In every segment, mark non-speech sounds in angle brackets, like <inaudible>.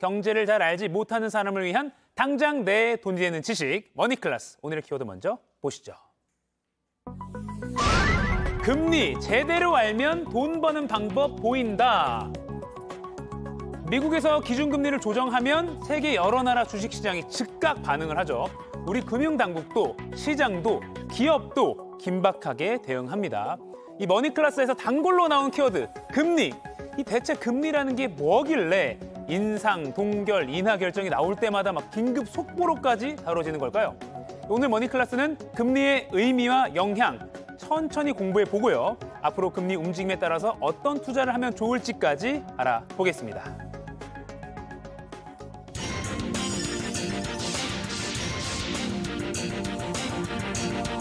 경제를 잘 알지 못하는 사람을 위한 당장 내 돈이 되는 지식 머니클래스 오늘의 키워드 먼저 보시죠. 금리 제대로 알면 돈 버는 방법 보인다. 미국에서 기준금리를 조정하면 세계 여러 나라 주식시장이 즉각 반응을 하죠. 우리 금융당국도 시장도 기업도 긴박하게 대응합니다. 이 머니클래스에서 단골로 나온 키워드 금리. 이 대체 금리라는 게 뭐길래 인상, 동결, 인하 결정이 나올 때마다 막 긴급 속보로까지 다뤄지는 걸까요? 오늘 머니클라스는 금리의 의미와 영향, 천천히 공부해 보고요. 앞으로 금리 움직임에 따라서 어떤 투자를 하면 좋을지까지 알아보겠습니다.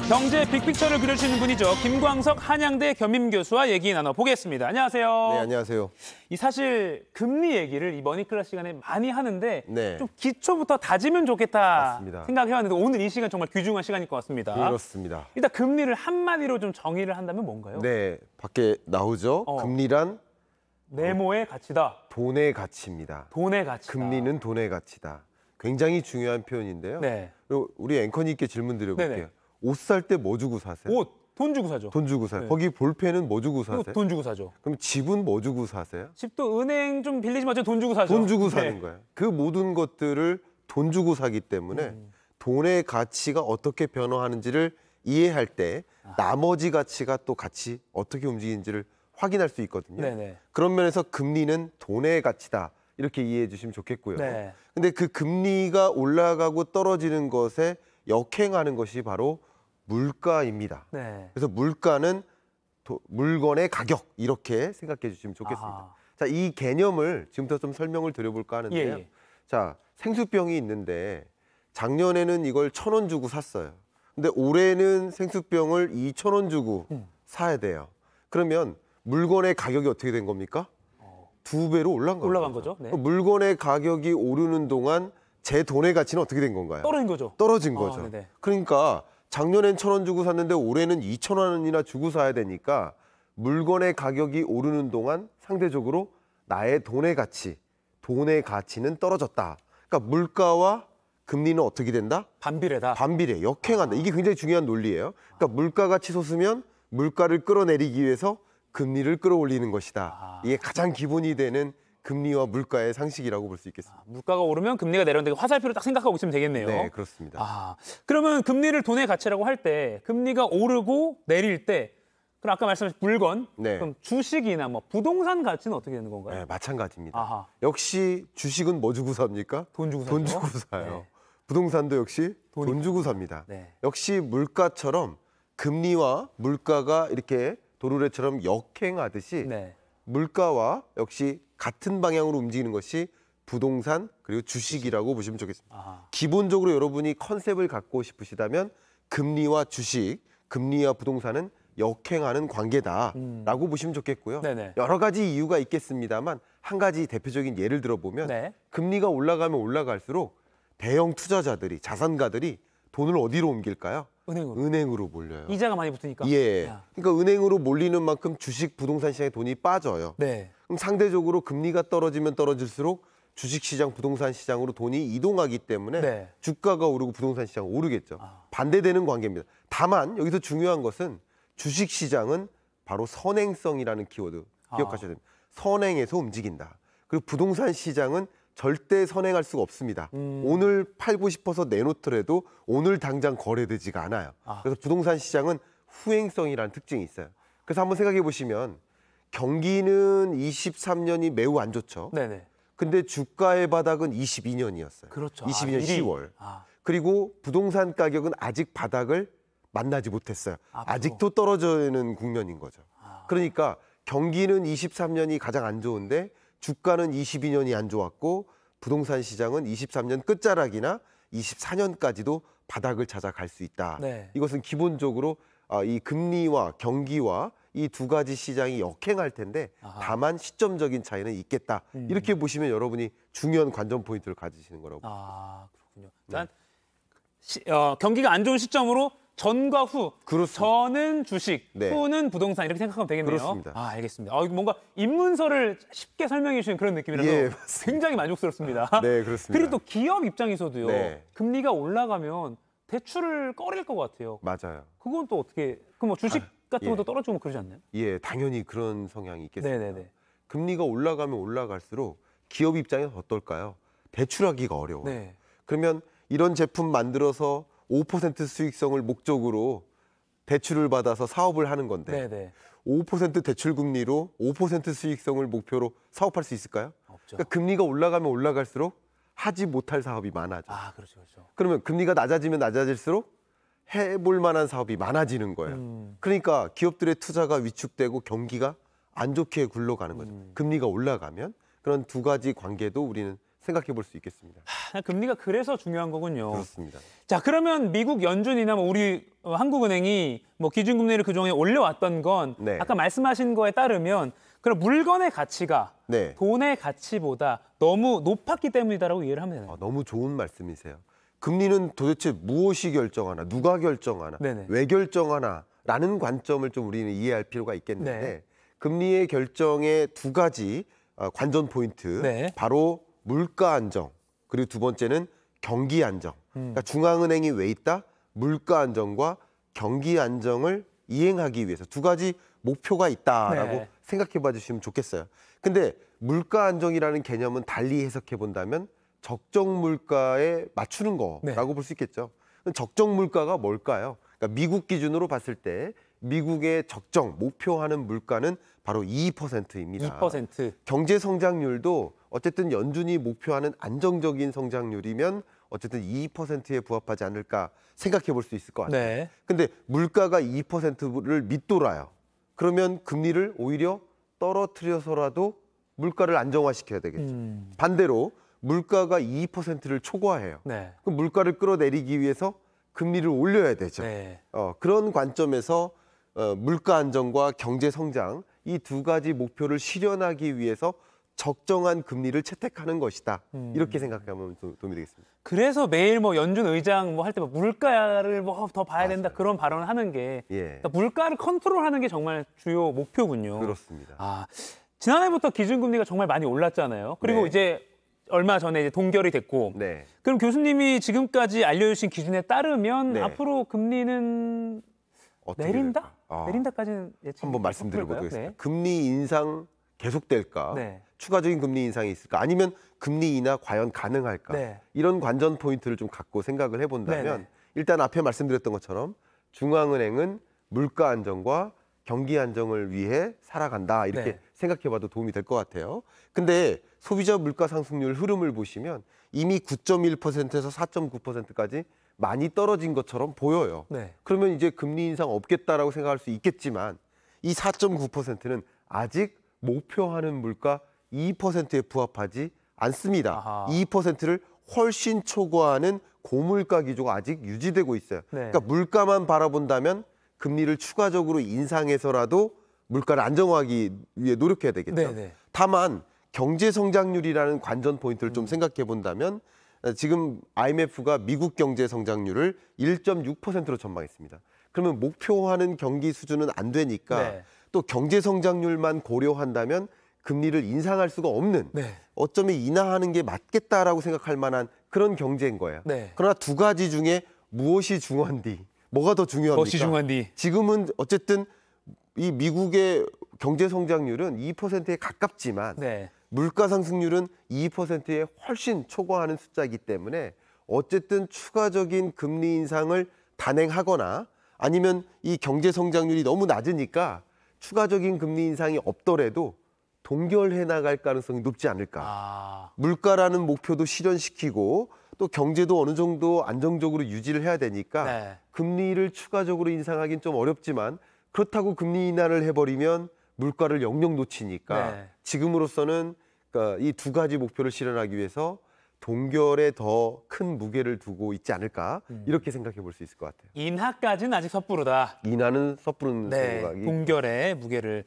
경제 빅픽처를 그려주시는 분이죠. 김광석 한양대 겸임 교수와 얘기 나눠보겠습니다. 안녕하세요. 네, 안녕하세요. 이 사실 금리 얘기를 이머니클래 시간에 많이 하는데 네. 좀 기초부터 다지면 좋겠다 맞습니다. 생각해왔는데 오늘 이 시간 정말 귀중한 시간일 것 같습니다. 그렇습니다. 일단 금리를 한마디로 좀 정의를 한다면 뭔가요? 네, 밖에 나오죠. 어. 금리란 네모의 가치다. 돈의 가치입니다. 돈의 가치. 금리는 돈의 가치다. 굉장히 중요한 표현인데요. 네. 그리고 우리 앵커님께 질문 드려볼게요. 옷 살 때 뭐 주고 사세요? 옷. 돈 주고 사죠. 돈 주고 사요. 네. 거기 볼펜은 뭐 주고 사세요? 돈 주고 사죠. 그럼 집은 뭐 주고 사세요? 집도 은행 좀 빌리지 마돈 주고 사죠. 돈 주고 네. 사는 네. 거예요. 그 모든 것들을 돈 주고 사기 때문에 음. 돈의 가치가 어떻게 변화하는지를 이해할 때 아. 나머지 가치가 또 같이 어떻게 움직이는지를 확인할 수 있거든요. 네네. 네. 그런 면에서 금리는 돈의 가치다. 이렇게 이해해 주시면 좋겠고요. 네. 근데 그 금리가 올라가고 떨어지는 것에 역행하는 것이 바로 물가입니다. 네. 그래서 물가는 도, 물건의 가격 이렇게 생각해 주시면 좋겠습니다. 아. 자, 이 개념을 지금부터 좀 설명을 드려볼까 하는데요. 예, 예. 자, 생수병이 있는데 작년에는 이걸 천 원 주고 샀어요. 근데 올해는 생수병을 이천 원 주고 음. 사야 돼요. 그러면 물건의 가격이 어떻게 된 겁니까? 두 배로 올라간, 올라간 거죠. 거죠? 네. 물건의 가격이 오르는 동안 제 돈의 가치는 어떻게 된 건가요? 떨어진 거죠. 떨어진 아, 거죠. 아, 그러니까 작년엔 천 원 주고 샀는데 올해는 이천 원이나 주고 사야 되니까 물건의 가격이 오르는 동안 상대적으로 나의 돈의 가치, 돈의 가치는 떨어졌다. 그러니까 물가와 금리는 어떻게 된다? 반비례다. 반비례, 역행한다. 이게 굉장히 중요한 논리예요. 그러니까 물가가 치솟으면 물가를 끌어내리기 위해서 금리를 끌어올리는 것이다. 아. 이게 가장 기본이 되는 금리와 물가의 상식이라고 볼 수 있겠습니다. 아, 물가가 오르면 금리가 내려오는 화살표를 딱 생각하고 있으면 되겠네요. 네, 그렇습니다. 아, 그러면 금리를 돈의 가치라고 할 때 금리가 오르고 내릴 때 그럼 아까 말씀하신 물건, 네. 그럼 주식이나 뭐 부동산 가치는 어떻게 되는 건가요? 네, 마찬가지입니다. 아하. 역시 주식은 뭐 주고 삽니까? 돈 주고 돈 주고 사요. 네. 부동산도 역시 돈이... 돈 주고 삽니다. 네. 역시 물가처럼 금리와 물가가 이렇게 도르래처럼 역행하듯이 네. 물가와 역시 같은 방향으로 움직이는 것이 부동산 그리고 주식이라고 보시면 좋겠습니다. 아하. 기본적으로 여러분이 컨셉을 갖고 싶으시다면 금리와 주식, 금리와 부동산은 역행하는 관계다라고 음. 보시면 좋겠고요. 네네. 여러 가지 이유가 있겠습니다만 한 가지 대표적인 예를 들어보면 네. 금리가 올라가면 올라갈수록 대형 투자자들이 자산가들이 돈을 어디로 옮길까요? 은행으로. 은행으로 몰려요. 이자가 많이 붙으니까. 예. 야. 그러니까 은행으로 몰리는 만큼 주식 부동산 시장에 돈이 빠져요. 네. 그럼 상대적으로 금리가 떨어지면 떨어질수록 주식시장, 부동산 시장으로 돈이 이동하기 때문에 네. 주가가 오르고 부동산 시장 오르겠죠. 아. 반대되는 관계입니다. 다만 여기서 중요한 것은 주식시장은 바로 선행성이라는 키워드 아. 기억하셔야 됩니다. 아. 선행에서 움직인다. 그리고 부동산 시장은 절대 선행할 수가 없습니다. 음. 오늘 팔고 싶어서 내놓더라도 오늘 당장 거래되지가 않아요. 아. 그래서 부동산 시장은 후행성이라는 특징이 있어요. 그래서 한번 생각해 보시면 경기는 23년이 매우 안 좋죠. 네네. 근데 주가의 바닥은 22년이었어요. 그렇죠. 22년 아, 10월. 아. 그리고 부동산 가격은 아직 바닥을 만나지 못했어요. 앞으로. 아, 아직도 떨어져있는 국면인 거죠. 아. 그러니까 경기는 23년이 가장 안 좋은데 주가는 22년이 안 좋았고 부동산 시장은 23년 끝자락이나 24년까지도 바닥을 찾아갈 수 있다. 네. 이것은 기본적으로 아, 이 금리와 경기와 이두 가지 시장이 역행할 텐데 아하. 다만 시점적인 차이는 있겠다. 음. 이렇게 보시면 여러분이 중요한 관전 포인트를 가지시는 거라고. 아, 그렇군요. 일단 네. 어, 경기가 안 좋은 시점으로 전과 후, 그렇습 전은 주식, 네. 후는 부동산 이렇게 생각하면 되겠네요. 그렇습니다. 아 알겠습니다. 아, 뭔가 입문서를 쉽게 설명해 주신 그런 느낌이라서 예, 굉장히 만족스럽습니다. <laughs> 네 그렇습니다. 그리고 또 기업 입장에서도요. 네. 금리가 올라가면 대출을 꺼릴 것 같아요. 맞아요. 그건 또 어떻게? 그럼 뭐 주식 아. 같은 예. 것도 떨어지고 뭐 그러지 않나요? 예, 당연히 그런 성향이 있겠습니다. 네네네. 금리가 올라가면 올라갈수록 기업 입장에서 어떨까요? 대출하기가 어려워요. 네. 그러면 이런 제품 만들어서 5% 수익성을 목적으로 대출을 받아서 사업을 하는 건데 네네. 5% 대출 금리로 5% 수익성을 목표로 사업할 수 있을까요? 없죠. 그러니까 금리가 올라가면 올라갈수록 하지 못할 사업이 많아져. 아, 그렇죠, 그렇죠. 그러면 금리가 낮아지면 낮아질수록 해볼 만한 사업이 많아지는 거예요. 음. 그러니까 기업들의 투자가 위축되고 경기가 안 좋게 굴러가는 거죠. 음. 금리가 올라가면 그런 두 가지 관계도 우리는 생각해 볼 수 있겠습니다. 하, 금리가 그래서 중요한 거군요. 그렇습니다. 자, 그러면 미국 연준이나 뭐 우리 어, 한국은행이 뭐 기준금리를 그중에 올려왔던 건 네. 아까 말씀하신 거에 따르면 그럼 물건의 가치가 네. 돈의 가치보다 너무 높았기 때문이다라고 이해를 하면 되나요? 아, 너무 좋은 말씀이세요. 금리는 도대체 무엇이 결정하나, 누가 결정하나, 네네. 왜 결정하나라는 관점을 좀 우리는 이해할 필요가 있겠는데 네. 금리의 결정의 두 가지 어, 관전 포인트 네. 바로 물가 안정 그리고 두 번째는 경기 안정. 음. 그러니까 중앙은행이 왜 있다? 물가 안정과 경기 안정을 이행하기 위해서 두 가지 목표가 있다라고 네. 생각해 봐 주시면 좋겠어요. 근데 물가 안정이라는 개념은 달리 해석해 본다면 적정 물가에 맞추는 네. 거라고 네. 볼수 있겠죠. 적정 물가가 뭘까요? 그러니까 미국 기준으로 봤을 때 미국의 적정 목표하는 물가는 바로 2%입니다. 2%. 경제 성장률도 어쨌든 연준이 목표하는 안정적인 성장률이면 어쨌든 2%에 부합하지 않을까 생각해 볼 수 있을 것 같아요. 네. 근데 물가가 2%를 밑돌아요. 그러면 금리를 오히려 떨어뜨려서라도 물가를 안정화시켜야 되겠죠. 음. 반대로 물가가 2%를 초과해요. 네. 그럼 물가를 끌어내리기 위해서 금리를 올려야 되죠. 네. 어, 그런 관점에서 어, 물가 안정과 경제 성장 이 두 가지 목표를 실현하기 위해서 적정한 금리를 채택하는 것이다. 음. 이렇게 생각하면 도, 움이 되겠습니다. 그래서 매일 뭐 연준 의장 뭐 할때 뭐 물가를 뭐 더 봐야 맞아요. 된다 그런 발언을 하는 게 예. 그러니까 물가를 컨트롤하는 게 정말 주요 목표군요. 그렇습니다. 아, 지난해부터 기준금리가 정말 많이 올랐잖아요. 그리고 네. 이제 얼마 전에 이제 동결이 됐고 네. 그럼 교수님이 지금까지 알려주신 기준에 따르면 네. 앞으로 금리는 내린다? 아, 내린다까지는 예측 한번 말씀드리고보겠습니다 네. 금리 인상 계속될까? 네. 추가적인 금리 인상이 있을까? 아니면 금리 인하 과연 가능할까? 네. 이런 관전 포인트를 좀 갖고 생각을 해본다면 네, 일단 앞에 말씀드렸던 것처럼 중앙은행은 물가 안정과 경기 안정을 위해 살아간다 이렇게 네. 생각해봐도 도움이 될 것 같아요. 근데 소비자 물가 상승률 흐름을 보시면 이미 9.1%에서 4.9%까지 많이 떨어진 것처럼 보여요. 네. 그러면 이제 금리 인상 없겠다라고 생각할 수 있겠지만 이 4.9%는 아직 목표하는 물가 2%에 부합하지 않습니다. 아하. 2%를 훨씬 초과하는 고물가 기조가 아직 유지되고 있어요. 네. 그러니까 물가만 바라본다면 금리를 추가적으로 인상해서라도 물가를 안정화하기 위해 노력해야 되겠죠. 네네. 네. 다만 경제 성장률이라는 관전 포인트를 음. 좀 생각해 본다면 어, 지금 IMF가 미국 경제 성장률을 1.6%로 전망했습니다. 그러면 목표하는 경기 수준은 안 되니까 네. 또 경제 성장률만 고려한다면 금리를 인상할 수가 없는 네. 어쩌면 인하하는 게 맞겠다라고 생각할 만한 그런 경제인 거예요. 네. 그러나 두 가지 중에 무엇이 중요한지 뭐가 더 중요합니까? 중요한디? 지금은 어쨌든 이 미국의 경제 성장률은 2%에 가깝지만 네. 물가 상승률은 2%에 훨씬 초과하는 숫자이기 때문에 어쨌든 추가적인 금리 인상을 단행하거나 아니면 이 경제 성장률이 너무 낮으니까 추가적인 금리 인상이 없더라도 동결해 나갈 가능성이 높지 않을까. 아... 물가라는 목표도 실현시키고 또 경제도 어느 정도 안정적으로 유지를 해야 되니까 네. 금리를 추가적으로 인상하기는좀 어렵지만 그렇다고 금리 인하를 해버리면 물가를 영영 놓치니까 네. 지금으로서는 그러니까 이두 가지 목표를 실현하기 위해서 동결에 더 큰 무게를 두고 있지 않을까 음. 이렇게 생각해 볼 수 있을 것 같아요. 인하까지는 아직 섣부르다. 인하는 섣부른 네, 생각이. 동결에 무게를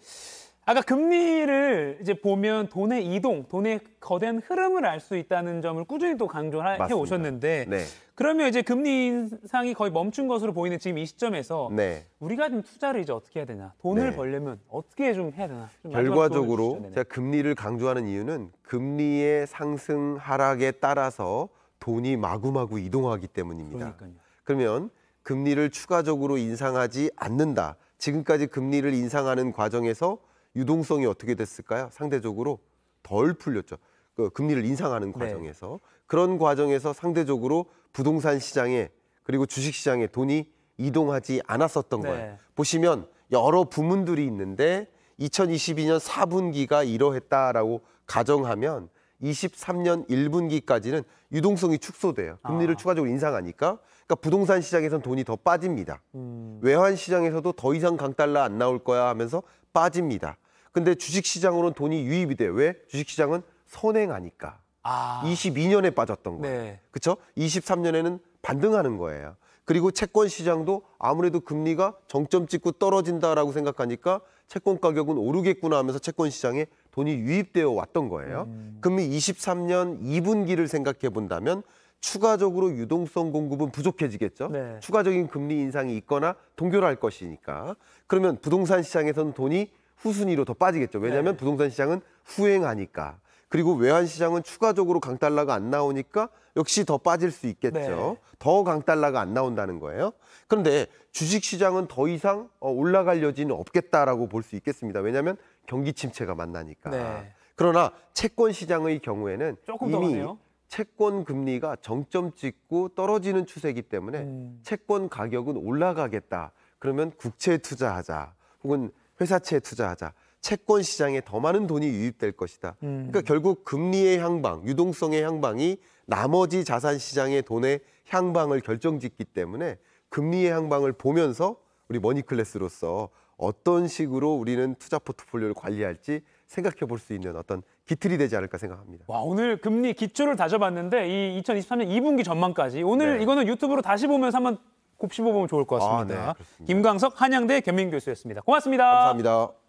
아까 금리를 이제 보면 돈의 이동, 돈의 거대한 흐름을 알 수 있다는 점을 꾸준히 또 강조해 오셨는데 네. 그러면 이제 금리 인상이 거의 멈춘 것으로 보이는 지금 이 시점에서 네. 우리가 좀 투자를 이제 어떻게 해야 되나 돈을 네. 벌려면 어떻게 좀 해야 되나 좀 결과적으로 제가 금리를 강조하는 이유는 금리의 상승 하락에 따라서 돈이 마구마구 이동하기 때문입니다. 그러니까요. 그러면 금리를 추가적으로 인상하지 않는다. 지금까지 금리를 인상하는 과정에서 유동성이 어떻게 됐을까요? 상대적으로 덜 풀렸죠. 그 금리를 인상하는 네. 과정에서 네. 그런 과정에서 상대적으로 부동산 시장에 그리고 주식 시장에 돈이 이동하지 않았었던 네. 거예요. 보시면 여러 부문들이 있는데 2022년 4분기가 이러했다라고 가정하면 23년 1분기까지는 유동성이 축소돼요. 금리를 아. 추가적으로 인상하니까. 그러니까 부동산 시장에선 돈이 더 빠집니다. 음. 외환 시장에서도 더 이상 강달러 안 나올 거야 하면서 빠집니다. 근데 주식시장으로는 돈이 유입이 돼. 요 왜? 주식시장은 선행하니까. 아. 22년에 빠졌던 거예요. 네. 그렇죠? 23년에는 반등하는 거예요. 그리고 채권 시장도 아무래도 금리가 정점 찍고 떨어진다라고 생각하니까 채권 가격은 오르겠구나 하면서 채권 시장에 돈이 유입되어 왔던 거예요. 음. 금리 23년 2분기를 생각해 본다면 추가적으로 유동성 공급은 부족해지겠죠. 네. 추가적인 금리 인상이 있거나 동결할 것이니까. 그러면 부동산 시장에서는 돈이 후순위로 더 빠지겠죠. 왜냐하면 네. 부동산 시장은 후행하니까. 그리고 외환 시장은 추가적으로 강달러가 안 나오니까 역시 더 빠질 수 있겠죠. 네. 더 강달러가 안 나온다는 거예요. 그런데 주식 시장은 더 이상 어, 올라갈 여지는 없겠다라고 볼 수 있겠습니다. 왜냐하면 경기 침체가 만나니까. 네. 그러나 채권 시장의 경우에는 이미 채권 금리가 정점 찍고 떨어지는 추세이기 때문에 음. 채권 가격은 올라가겠다. 그러면 국채 투자하자. 혹은 회사채에 투자하자. 채권 시장에 더 많은 돈이 유입될 것이다. 음. 그러니까 결국 금리의 향방, 유동성의 향방이 나머지 자산 시장의 돈의 향방을 결정짓기 때문에 금리의 향방을 보면서 우리 머니클래스로서 어떤 식으로 우리는 투자 포트폴리오를 관리할지 생각해 볼 수 있는 어떤 기틀이 되지 않을까 생각합니다. 와, 오늘 금리 기초를 다져봤는데 이 2023년 2분기 전망까지 오늘 네. 이거는 유튜브로 다시 보면서 한번 곱씹어보면 좋을 것 같습니다. 아, 네, 김광석 한양대 겸임교수였습니다. 고맙습니다. 감사합니다.